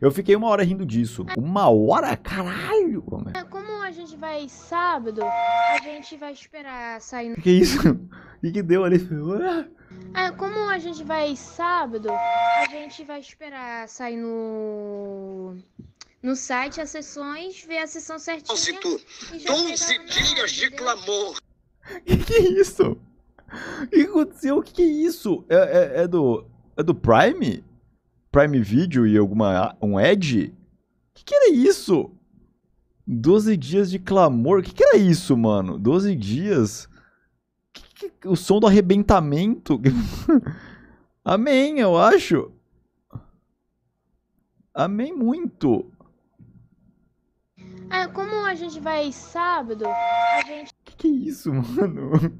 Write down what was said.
Eu fiquei uma hora rindo disso. Uma hora? Caralho! É, como a gente vai sábado, a gente vai esperar sair. Que que é isso? O que, deu ali? É, como a gente vai sábado, a gente vai esperar sair no no site as sessões, ver a sessão certinha. Se tu, 12 dias de clamor. Que que é isso? O que aconteceu? O que, que é isso? É, é, é do é do Prime? Prime Video e alguma um Edge? O que, que era isso? 12 dias de clamor. O que, que era isso, mano? 12 dias. Que que... O som do arrebentamento. Amém, eu acho. Amém muito. Ah, como a gente vai sábado, a gente. Que que é isso, mano?